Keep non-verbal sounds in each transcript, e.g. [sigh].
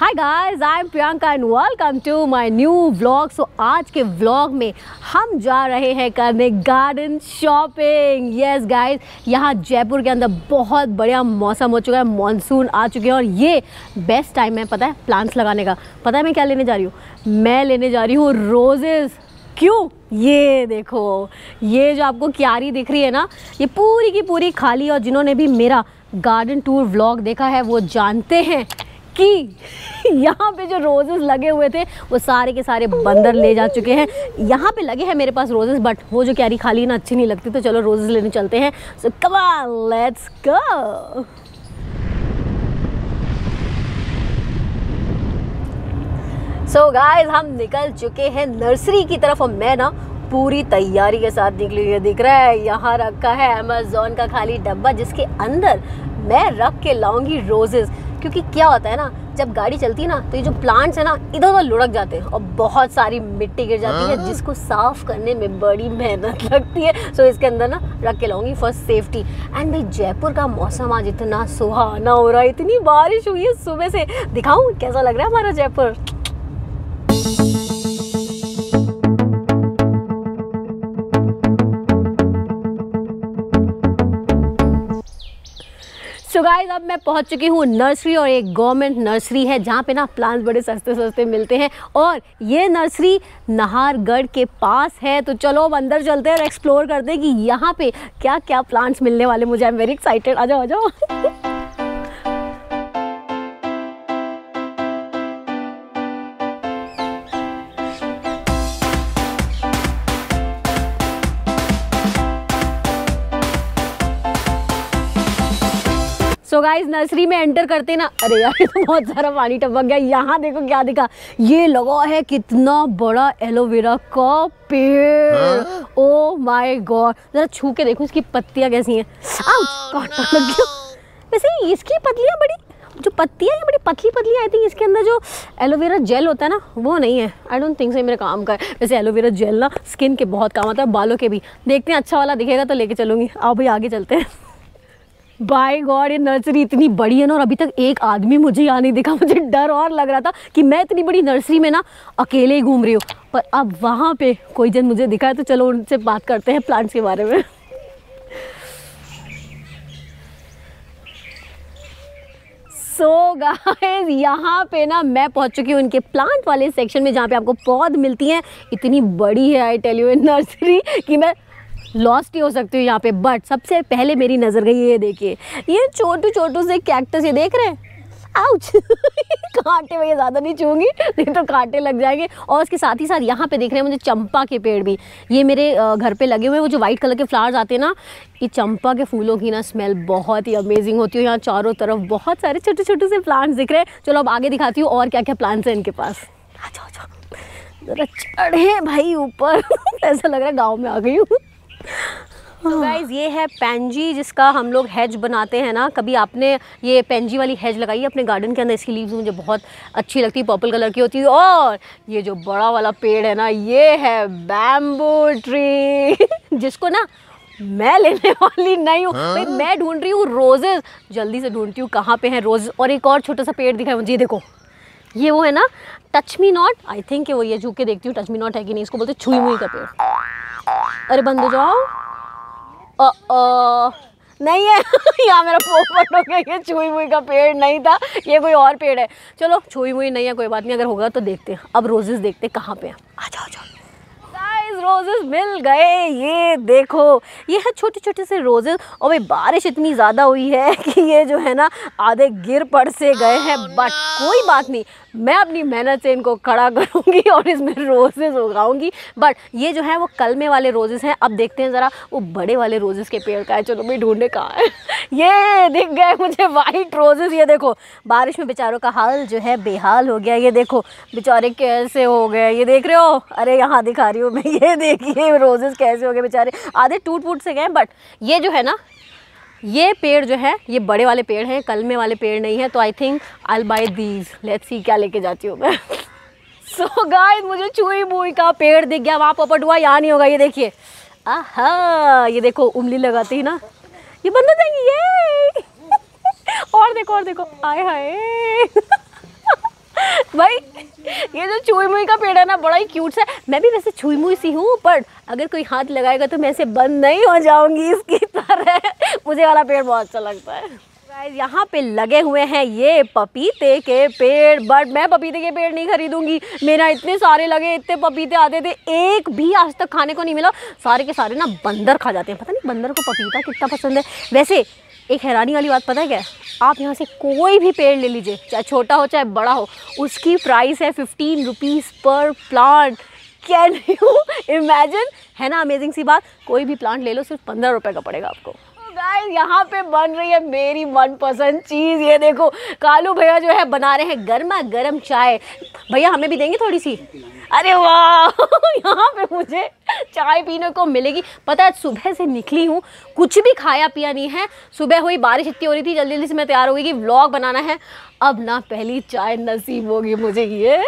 Hi guys I am Priyanka and welcome to my new vlog so आज के vlog में हम जा रहे हैं करने गार्डन शॉपिंग यस गाइस यहाँ जयपुर के अंदर बहुत बढ़िया मौसम हो चुका है मॉनसून आ चुके हैं और ये बेस्ट टाइम है पता है प्लांट्स लगाने का पता है मैं क्या लेने जा रही हूँ मैं लेने जा रही हूँ रोजेज़ क्यों ये देखो ये जो आपको क्यारी दिख रही है ना ये पूरी की पूरी खाली और जिन्होंने भी मेरा गार्डन टूर व्लॉग देखा है वो जानते हैं कि [laughs] यहाँ पे जो रोजेस लगे हुए थे वो सारे के सारे बंदर ले जा चुके हैं यहाँ पे लगे हैं मेरे पास रोजेस बट वो जो क्यारी खाली ना अच्छी नहीं लगती तो चलो रोजेज़ लेने चलते हैं सो कमाल लेट्स गो सो गाइस हम निकल चुके हैं नर्सरी की तरफ और मैं ना पूरी तैयारी के साथ निकली हुई दिख रहा है यहाँ रखा है अमेजोन का खाली डब्बा जिसके अंदर मैं रख के लाऊंगी रोजेज़ क्योंकि क्या होता है ना जब गाड़ी चलती है ना तो ये जो प्लांट्स है ना इधर उधर लुढ़क जाते हैं और बहुत सारी मिट्टी गिर जाती है हाँ। जिसको साफ करने में बड़ी मेहनत [laughs] लगती है सो इसके अंदर ना रख के लाऊंगी फॉर सेफ्टी एंड भाई जयपुर का मौसम आज इतना सुहाना हो रहा है इतनी बारिश हुई है सुबह से दिखाऊँ कैसा लग रहा है हमारा जयपुर सो so अब मैं पहुंच चुकी हूँ नर्सरी और एक गवर्नमेंट नर्सरी है जहाँ पे ना प्लांट्स बड़े सस्ते सस्ते मिलते हैं और ये नर्सरी नहारगढ़ के पास है तो चलो अब अंदर चलते हैं और एक्सप्लोर करते हैं कि यहाँ पे क्या क्या प्लांट्स मिलने वाले मुझे आई एम वेरी एक्साइटेड आ जाओ आ जाओ [laughs] गाइस नर्सरी में एंटर करते ना अरे यार तो बहुत सारा पानी टपक गया यहाँ देखो क्या दिखा ये लगा है कितना बड़ा एलोवेरा का पेड़ ओ माय गॉड जरा छू के देखो इसकी पत्तियाँ कैसी हैं oh लग गया वैसे इसकी पतलियाँ बड़ी जो पत्तियाँ ये बड़ी पतली पतली आई थिंक इसके अंदर जो एलोवेरा जेल होता है ना वो नहीं है आई डोंट थिंक से मेरे काम का है वैसे एलोवेरा जेल ना स्किन के बहुत काम आता है बालों के भी देखते हैं अच्छा वाला दिखेगा तो लेके चलूँगी आप भाई आगे चलते हैं बाय गॉड ये नर्सरी इतनी बड़ी है ना और अभी तक एक आदमी मुझे यहाँ नहीं दिखा मुझे डर और लग रहा था कि मैं इतनी बड़ी नर्सरी में ना अकेले ही घूम रही हूँ पर अब वहाँ पे कोई जन मुझे दिखा है तो चलो उनसे बात करते हैं प्लांट्स के बारे में सो गाइस यहाँ पे ना मैं पहुँच चुकी हूँ इनके प्लांट वाले सेक्शन में जहाँ पे आपको पौध मिलती हैं इतनी बड़ी है I tell you in nursery कि मैं लॉस्ट ही हो सकती हूँ यहाँ पे बट सबसे पहले मेरी नज़र गई ये देखिए ये छोटू छोटू से कैक्टस ये देख रहे हैं आउच [laughs] कांटे मैं ज़्यादा नहीं चूँगी नहीं तो कांटे लग जाएंगे और उसके साथ ही साथ यहाँ पे देख रहे हैं मुझे चंपा के पेड़ भी ये मेरे घर पे लगे हुए हैं वो जो वाइट कलर के फ्लावर्स आते हैं ना ये चंपा के फूलों की ना स्मेल बहुत ही अमेजिंग होती है यहाँ चारों तरफ बहुत सारे छोटे छोटे से प्लांट्स दिख रहे हैं चलो अब आगे दिखाती हूँ और क्या क्या प्लांट्स हैं इनके पास आ जाओ जाओ ज़रा चढ़े भाई ऊपर [laughs] ऐसा लग रहा है गाँव में आ गई हूँ तो गाइज हाँ। ये है पेंजी जिसका हम लोग हैज बनाते हैं ना कभी आपने ये पेंजी वाली हैज लगाई अपने गार्डन के अंदर इसकी लीव्स मुझे बहुत अच्छी लगती है पर्पल कलर की होती है और ये जो बड़ा वाला पेड़ है ना ये है बैम्बू ट्री [laughs] जिसको ना मैं लेने वाली नहीं हूँ हाँ? मैं ढूंढ रही हूँ रोजेज जल्दी से ढूंढती हूँ कहाँ पे हैं रोजेज और एक और छोटा सा पेड़ दिखाया मुझे देखो ये वो है ना touch me not I think वो ये झुक के देखती हूँ टच मी नॉट है कि नहीं इसको बोलते छुई मुई का पेड़ अरे बंद हो जाओ ओ, नहीं है [laughs] यहाँ मेरा पोपट हो गया ये छुई मुई का पेड़ नहीं था ये कोई और पेड़ है चलो छुई मुई नहीं है कोई बात नहीं अगर होगा तो देखते हैं अब रोजेस देखते हैं कहाँ पे हैं आ जाओ जाओ रोजेस मिल गए ये देखो ये है छोटे छोटे से रोजेस और भाई बारिश इतनी ज़्यादा हुई है [laughs] कि ये जो है ना आधे गिर पड़ से गए हैं बट कोई बात नहीं मैं अपनी मेहनत से इनको खड़ा करूँगी और इसमें रोजेज़ उगाऊंगी बट ये जो है वो कलमे वाले रोजेज़ हैं अब देखते हैं ज़रा वो बड़े वाले रोजेज़ के पेड़ का है चलो भाई ढूंढने कहाँ है [laughs] ये दिख गए मुझे वाइट रोजेज़ ये देखो बारिश में बेचारों का हाल जो है बेहाल हो गया ये देखो बेचारे कैसे हो गए ये देख रहे हो अरे यहाँ दिखा रही हूँ मैं [laughs] ये देखिए रोजेज़ कैसे हो गए बेचारे आधे टूट फूट से गए बट ये जो है ना ये पेड़ जो है ये बड़े वाले पेड़ हैं कलमे वाले पेड़ नहीं है तो I think I buy these let's see क्या लेके जाती हूँ मैं सो [laughs] so गाइस मुझे चुई बुई का पेड़ दिख गया वहाँ हुआ यहाँ नहीं होगा ये देखिए आह ये देखो उंगली लगाती है ना ये बंद हो जाएंगे ये और देखो और देखो आए हाय [laughs] भाई ये जो छुई मुई का पेड़ है ना बड़ा ही क्यूट सा मैं भी वैसे छुई मुई सी हूँ पर अगर कोई हाथ लगाएगा तो मैं ऐसे बंद नहीं हो जाऊंगी इसकी तरह मुझे वाला पेड़ बहुत अच्छा लगता है यहाँ पे लगे हुए हैं ये पपीते के पेड़ बट मैं पपीते के पेड़ नहीं खरीदूंगी मेरा इतने सारे लगे इतने पपीते आते थे एक भी आज तक खाने को नहीं मिला सारे के सारे ना बंदर खा जाते हैं पता नहीं बंदर को पपीता कितना पसंद है वैसे एक हैरानी वाली बात पता है क्या आप यहाँ से कोई भी पेड़ ले लीजिए चाहे छोटा हो चाहे बड़ा हो उसकी प्राइस है fifteen rupees per plant can you imagine है ना अमेजिंग सी बात कोई भी प्लांट ले लो सिर्फ पंद्रह रुपये का पड़ेगा आपको यहाँ पे बन रही है मेरी मनपसंद चीज़ ये देखो कालू भैया जो है बना रहे हैं गर्मा गर्म चाय भैया हमें भी देंगे थोड़ी सी अरे वाह [laughs] यहाँ पे मुझे चाय पीने को मिलेगी पता है सुबह से निकली हूँ कुछ भी खाया पिया नहीं है सुबह हुई बारिश इतनी हो रही थी जल्दी जल्दी से मैं तैयार हो गई कि व्लॉग बनाना है अब ना पहली चाय नसीब होगी मुझे ये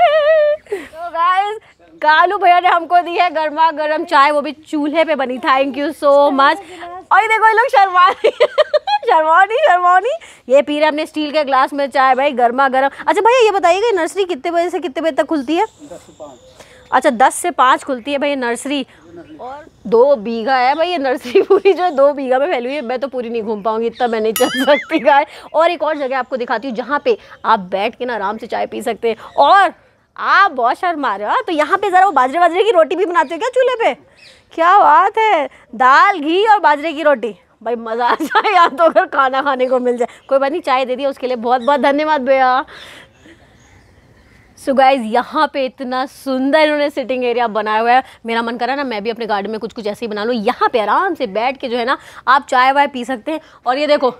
तो गाइस कालू भैया ने हमको दी है गर्मा गर्म चाय वो भी चूल्हे पे बनी थैंक यू सो मच और ये देखो ये लोग शर्मा [laughs] शर्मानी शर्मानी ये पी रहे अपने स्टील के ग्लास में चाय भाई गर्मा गर्म अच्छा भैया ये बताइएगा नर्सरी कितने बजे से कितने बजे तक खुलती है अच्छा दस से पाँच खुलती है भाई नर्सरी और दो बीघा है भाई ये नर्सरी पूरी जो है दो बीघा में फैली हुई है मैं तो पूरी नहीं घूम पाऊंगी इतना मैं नहीं चल सकती गाय और एक और जगह आपको दिखाती हूँ जहाँ पे आप बैठ के ना आराम से चाय पी सकते हैं और आप बहुत शर्मा रहे हो हाँ? तो यहाँ पे ज़रा वो बाजरे बाजरे की रोटी भी बनाते हो क्या चूल्हे पे क्या बात है दाल घी और बाजरे की रोटी भाई मज़ा आ जाए या तो अगर खाना खाने को मिल जाए कोई बात नहीं चाय दे दी उसके लिए बहुत बहुत धन्यवाद भैया सो गाइज यहाँ पे इतना सुंदर इन्होंने सिटिंग एरिया बनाया हुआ है मेरा मन करा ना मैं भी अपने गार्डन में कुछ कुछ ऐसे ही बना लूँ यहाँ पे आराम से बैठ के जो है ना आप चाय वाय पी सकते हैं और ये देखो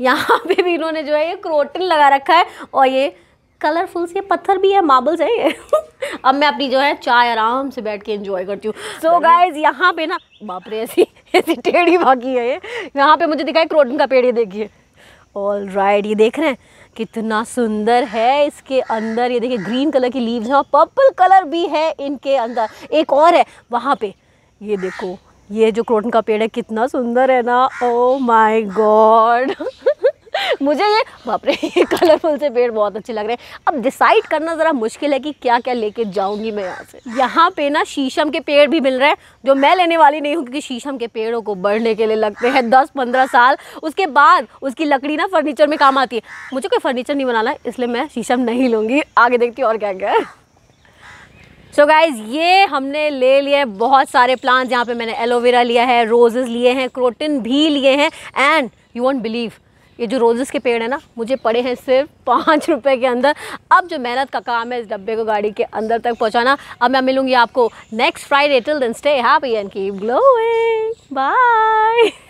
यहाँ पे भी इन्होंने जो है ये क्रोटन लगा रखा है और ये कलरफुल से पत्थर भी है मार्बल्स है [laughs] अब मैं अपनी जो है चाय आराम से बैठ के इंजॉय करती हूँ सो गाइज यहाँ पे ना बाप रे ऐसी ऐसी टेढ़ी भागी है ये यहाँ पे मुझे दिखाई क्रोटन का पेड़ ये देखिए ऑल राइट ये देख रहे हैं कितना सुंदर है इसके अंदर ये देखिए ग्रीन कलर की लीव्स हैं और पर्पल कलर भी है इनके अंदर एक और है वहाँ पे ये देखो ये जो क्रोटन का पेड़ है कितना सुंदर है ना ओ माई गॉड मुझे ये बापरे [laughs] ये कलरफुल से पेड़ बहुत अच्छे लग रहे हैं अब डिसाइड करना ज़रा मुश्किल है कि क्या क्या लेके जाऊंगी मैं यहाँ से यहाँ पे ना शीशम के पेड़ भी मिल रहे हैं जो मैं लेने वाली नहीं हूँ क्योंकि शीशम के पेड़ों को बढ़ने के लिए लगते हैं दस पंद्रह साल उसके बाद उसकी लकड़ी ना फर्नीचर में काम आती है मुझे कोई फर्नीचर नहीं बनाना है इसलिए मैं शीशम नहीं लूँगी आगे देखती और क्या क्या है सो so गाइज ये हमने ले लिए बहुत सारे प्लांट्स यहाँ पे मैंने एलोवेरा लिया है रोजेज़ लिए हैं क्रोटिन भी लिए हैं एंड यू वॉन्ट बिलीव ये जो रोजेस के पेड़ है ना मुझे पड़े हैं सिर्फ पाँच रुपए के अंदर अब जो मेहनत का काम है इस डब्बे को गाड़ी के अंदर तक पहुंचाना अब मैं मिलूंगी आपको next Friday till then stay happy and keep glowing bye